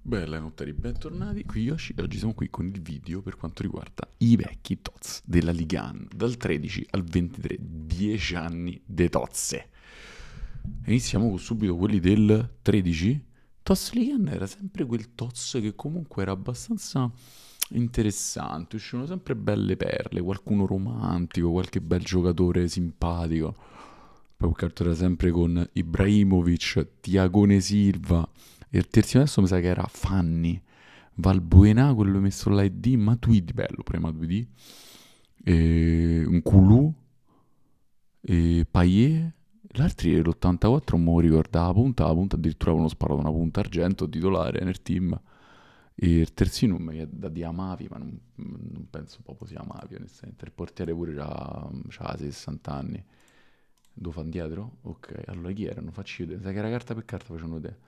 Bella notte, bentornati qui Yoshi e oggi siamo qui con il video per quanto riguarda i vecchi Toz della Ligan dal 13 al 23, 10 anni de tozze. Iniziamo subito quelli del 13. Toz Ligan era sempre quel Toz che comunque era abbastanza interessante, uscivano sempre belle perle, qualcuno romantico, qualche bel giocatore simpatico. Poi qualche era sempre con Ibrahimovic, Tiagone Silva e il terzo verso mi sa che era Fanny Valbuena, quello messo là ID, Matuidi, bello pure Matuidi, e Nkulù, e Payet, l'altro l'84 non mi la punta la punta, addirittura avevano sparato una punta argento, titolare nel team. E il terzino che è da di Amavi, ma non, non penso proprio sia Amavi, onestamente. Il portiere pure ha 60 anni. Dove fa indietro? Ok, allora chi erano? Facci vedere. Sai che era carta per carta facevano vedere.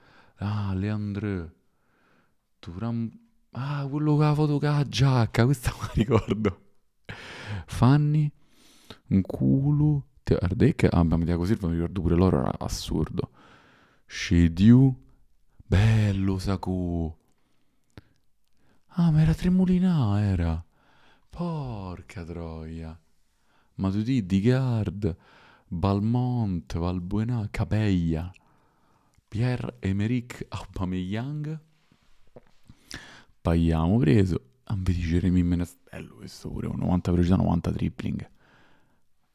Ah, Leandre. Turam... Ah, quello con la foto con la giacca, questa me la ricordo. Fanny un culo... Ardecche, ah, ma mi dico così, non mi ricordo pure loro, era assurdo. Shediu, bello Saku. Ah, ma era Tremulinà, era. Porca troia. ma di Gard Balmont, Valbuena, Capeglia. Pierre-Emerick Aubameyang Paiamo preso Ambedi Jeremy Bello questo pure 90 velocità 90 tripling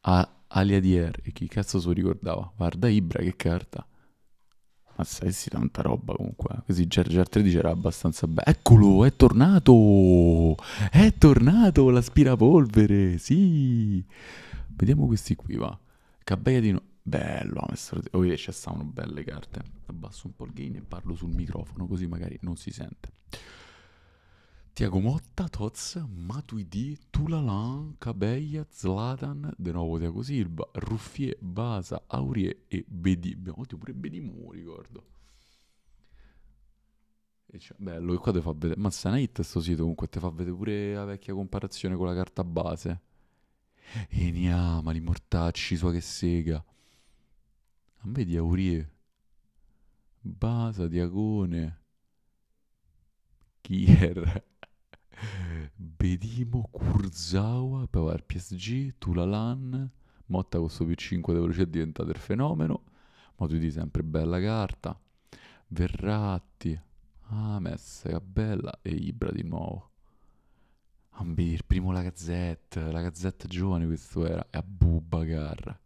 A Alia Dier e chi cazzo se lo ricordava guarda Ibra che carta Mazza, sì, tanta roba comunque. Eh. Così Jar Jar 13 era abbastanza bello. Eccolo, è tornato! È tornato l'aspirapolvere, sì! Vediamo questi qui, va. Cabella di no... Bello, Amstrad. Oh, ci stavano belle carte. Abbasso un po' il gain e parlo sul microfono, così magari non si sente. Tiago Motta, Toz, Matuidi, Tulalan, Cabeia, Zlatan, De nuovo Tiago Silva, Ruffier, Basa, Aurie e Bedi. Abbiamo fatto pure Bedi Mu, ricordo. E cioè, bello, che qua ti fa vedere. Ma se è una hit sto sito, comunque ti fa vedere pure la vecchia comparazione con la carta base. E niama, li mortacci sua che sega vedi Aurie, Basa, Diagone, Kier, Bedimo, Kurzawa, poi PSG, Tulalan, Motta con suo P5 di velocità è diventato il fenomeno, ma tu dici sempre bella carta, Verratti, Ames, ah, che bella, e Ibra di nuovo. Ambir, primo la Gazzetta, la Gazzetta giovane questo era, e Bubagar.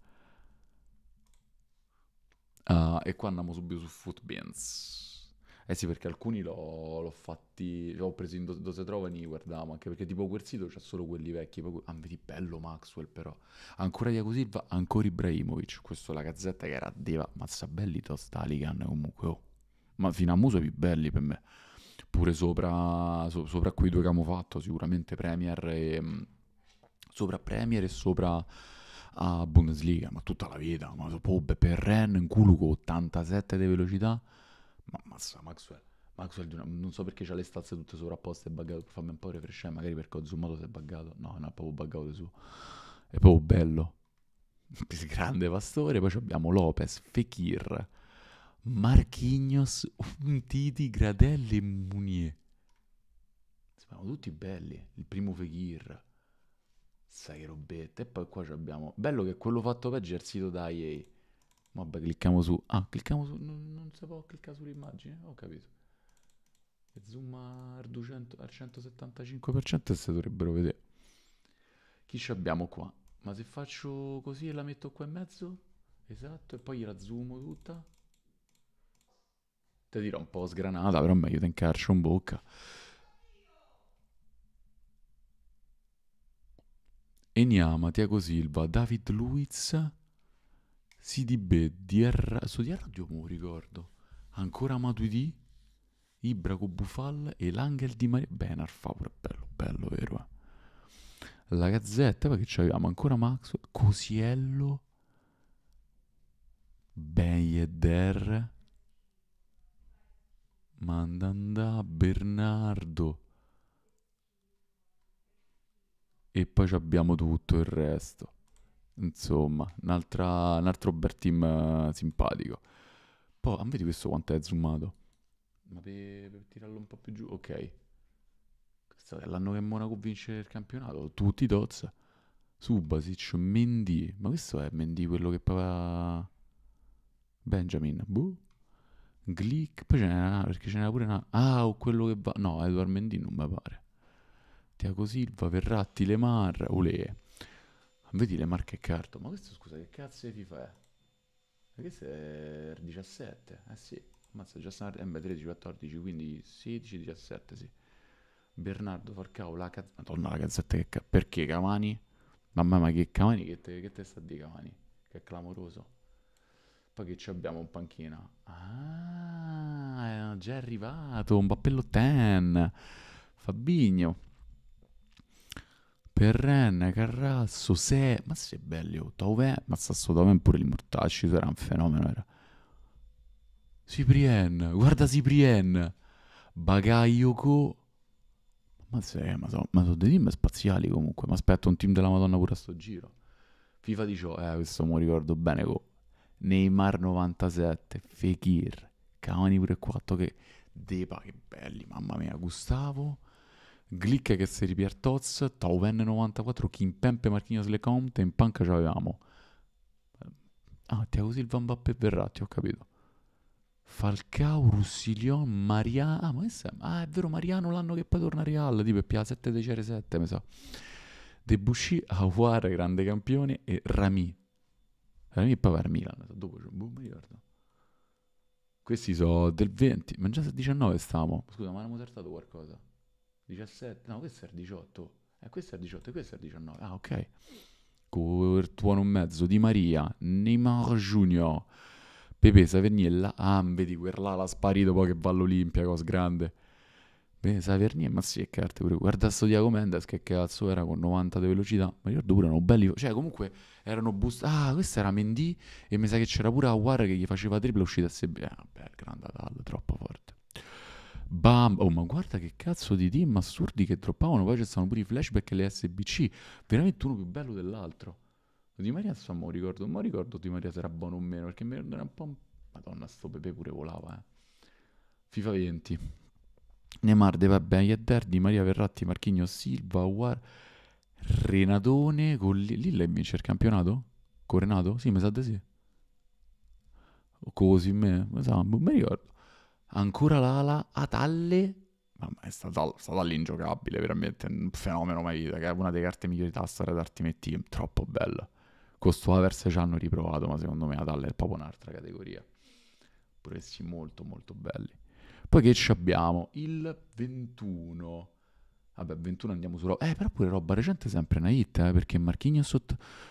Uh, e qua andiamo subito su Footbeans. Eh sì, perché alcuni l'ho, l'ho fatti, l'ho cioè, preso in dove si trovano e guardavo, anche perché tipo quel sito c'ha solo quelli vecchi, poi ah, vedi bello Maxwell però, ancora Iacosilva, ancora Ibrahimovic, questo la gazzetta che era deva, mazza belli Tostaligan comunque, oh. ma fino a muso è più belli per me, pure sopra, so, sopra quei due che abbiamo fatto, sicuramente Premier e, mm, sopra Premier e sopra a Bundesliga, ma tutta la vita, ma Pobbe, Perren, in culo con 87 di velocità, ma mazza Maxwell, Maxwell non so perché c'ha le stazze tutte sovrapposte e buggato, fammi un po' refrescare, magari perché ho zoomato si è buggato, no, no, è proprio buggato su, è proprio bello, grande pastore, poi abbiamo Lopez, Fekir, Marquinhos, Untiti, Gradelli e Munier, Siamo tutti belli, il primo Fekir, Sai robette. E poi qua abbiamo... Bello che quello fatto peggio è il sito da EA. Vabbè, clicchiamo su... Ah, clicchiamo su... Non, non si può cliccare sull'immagine? Ho capito. E zoom al, 200, al 175% e se dovrebbero vedere. Chi ci abbiamo qua? Ma se faccio così e la metto qua in mezzo? Esatto, e poi la zoomo tutta? Te dirò un po' sgranata, però meglio te carcio in bocca. Eniama, Tiago ecco Silva, David Luiz, CDB, DR... Su DR Radio non ricordo. Ancora Matuidi, Ibraco Bufal e l'Angel di Maria... Benarfa, pure bello, bello, vero? Eh? La Gazzetta, perché ci avevamo ancora Max, Cosiello, Beyeder, Mandanda, Bernardo... e poi abbiamo tutto il resto. Insomma, un altro bel team eh, simpatico. Poi, ah, vedi questo quanto è zoomato? Ma per, per tirarlo un po' più giù, ok. Questo è l'anno che Monaco vince il campionato, tutti i tozza. Subasic, Mendy, ma questo è Mendy quello che papà... Benjamin, boh. Glick, poi ce n'era una, perché ce n'era pure una... Ah, o quello che va... No, Edward Mendy non mi pare. Tiago Silva, Verratti, Lemar, Ole. Vedi Lemar che carto. Ma questo scusa che cazzo di FIFA è? Ma questo è il 17? Eh sì. Ammazza, già sono eh, 13, 14, 15, 16, 17, sì. Bernardo Farcao, la cazz... Madonna, la cazzetta che cazzo... Perché Cavani? Mamma mia, ma che Cavani? Che te, che te sta di Cavani? Che è clamoroso. Poi che ci abbiamo un panchina? Ah, è già arrivato, un pappello ten. Fabigno. Perren, Carrasso, Se, ma se belli, oh, Tauven, ma sta Tauven pure il Mortacci, era un fenomeno, era. Cyprien, guarda Cyprien, Bagayoko, ma se, ma sono so dei team spaziali comunque, ma aspetto un team della Madonna pure a sto giro. FIFA 18, eh, questo mi ricordo bene, co. Neymar 97, Fekir, Cavani pure 4, che... Depa, che belli, mamma mia, Gustavo... Glick che si ripier Toz, Tauven 94, Kimpempe, Marchignos Comte, in panca ce l'avevamo. Eh, ah, Tiago Silva, Mbappé e Verratti, ho capito. Falcao, Russillon, Mariano. Ah, ma è, ah, è vero, Mariano l'anno che poi torna a Real, tipo è più a 7 Decere 7, mi sa. Debussy, Aguar, grande campione, e Rami. Rami e poi per Milan, dopo c'è un boom, mi ricordo. Questi sono del 20, ma già 19 stiamo. Scusa, ma hanno saltato qualcosa. 17, no questo è il 18, eh, questo è il 18 e questo è il 19, ah ok. Cortuono e mezzo, Di Maria, Neymar Junior, Pepe Saverniella, ah vedi quella l'ha sparito poi che va all'Olimpia, cosa grande. Bene, Savernier, ma sì, è carte pure. Guarda sto Diago Mendes che cazzo era con 90 di velocità. Ma ricordo pure erano belli. Cioè, comunque erano boost. Ah, questo era Mendy. E mi sa che c'era pure Aguar che gli faceva tripla uscita. Se... Eh, vabbè, grande Atal, troppo Bam, oh ma guarda che cazzo di team assurdi che droppavano, poi ci stanno pure i flashback e le SBC, veramente uno più bello dell'altro. Di Maria so, non ricordo, ma ricordo Di Maria se era buono o meno, perché mi era un po'... Un... Madonna, sto Pepe pure volava, eh. FIFA 20. Neymar, De Vabbè, Ieder, Di Maria, Verratti, Marchigno, Silva, War, Renatone, con Lilla vince il campionato? Con Renato? Sì, mi sa di sì. O così, me, mi sa, non boh, mi ricordo ancora l'ala ad alle... Mamma, è stata, stata ingiocabile, veramente, un fenomeno mai vita, che è una delle carte migliori della storia d'Artimet Team, troppo bella. Costo Avers ci hanno riprovato, ma secondo me Atalle è proprio un'altra categoria. Pure sì, molto molto belli. Poi che ci abbiamo? Il 21. Vabbè, 21 andiamo su roba. Eh, però pure roba recente è sempre una hit, eh, perché Marchigno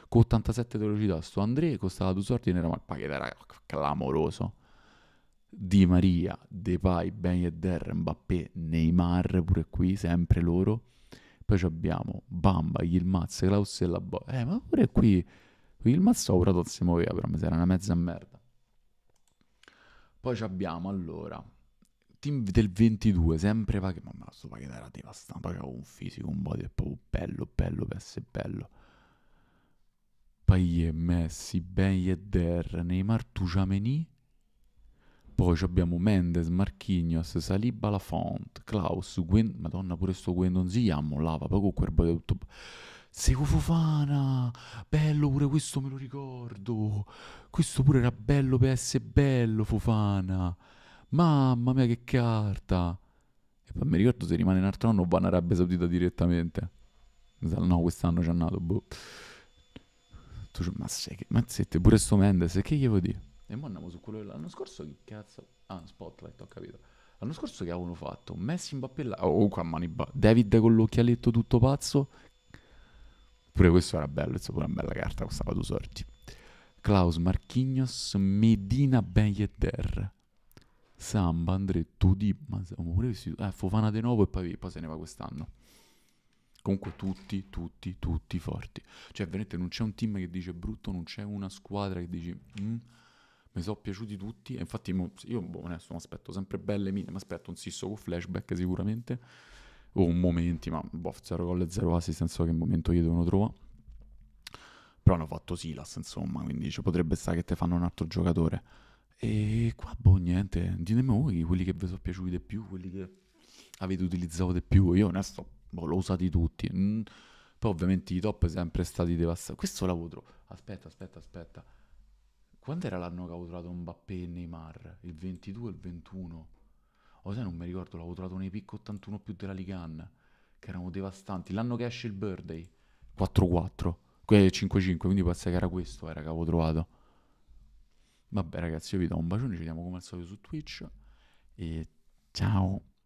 con 87 velocità, sto André costava due soldi, e ma il mal pagata, era clamoroso. Di Maria, Depay, Ben Yedder, Mbappé, Neymar, pure qui, sempre loro. Poi abbiamo Bamba, Yilmaz, Klaus e la Bo- Eh, ma pure qui Yilmaz ora non si muoveva, però mi sembra una mezza merda. Poi abbiamo allora team del 22, sempre Paghe. Mamma, sto Paghe era devastante. Poi c'avevo un fisico, un body proprio bello, bello, pesse bello. Payet, Messi, Ben Yedder, Neymar, Tuciameni. Poi abbiamo Mendes, Marchignos, Saliba Lafont, Klaus, Gwen... Madonna, pure sto Gwendon Ziammo, lava, poi con quel boia tutto... Seguo Fofana, bello pure questo me lo ricordo, questo pure era bello PS, bello Fofana, mamma mia che carta. E poi mi ricordo se rimane un altro anno o va in Arabia Saudita direttamente. No, quest'anno c'è andato, boh. ma sei che mazzette, pure sto Mendes, che gli vuoi dire? E mo andiamo su quello dell'anno scorso. Che cazzo? Ah, Spotlight, ho capito. L'anno scorso che avevano fatto? Messi in bappella. Oh, oh, qua mani ba- David con l'occhialetto tutto pazzo. Pure questo era bello, insomma, una bella carta, costava due sorti. Klaus Marchignos, Medina Benyeter. Samba, Andretto, Di... Ma pure vestito... Eh, Fofana De Novo e poi, poi se ne va quest'anno. Comunque tutti, tutti, tutti forti. Cioè, vedete, non c'è un team che dice brutto, non c'è una squadra che dice... Mm, mi sono piaciuti tutti e infatti io boh, adesso mi aspetto sempre belle mine, mi aspetto un Sisso con flashback sicuramente o un momenti, ma boh, 0 gol e 0 assist, senso che momento gli devono trovare. Però hanno fatto Silas, insomma, quindi cioè, potrebbe stare che te fanno un altro giocatore. E qua, boh, niente, ditemi voi quelli che vi sono piaciuti di più, quelli che avete utilizzato di più. Io onesto, boh, l'ho usati tutti. Mm. Poi ovviamente i top sempre stati devastati. Questo lavoro. Aspetta, aspetta, aspetta. Quando era l'anno che avevo trovato Mbappé e Neymar? Il 22 e il 21? O se non mi ricordo, l'avevo trovato nei picco 81 più della Ligan, che erano devastanti. L'anno che esce il Birthday, 4-4, 5-5, quindi può essere che era questo, era che avevo trovato. Vabbè ragazzi, io vi do un bacione, ci vediamo come al solito su Twitch e ciao!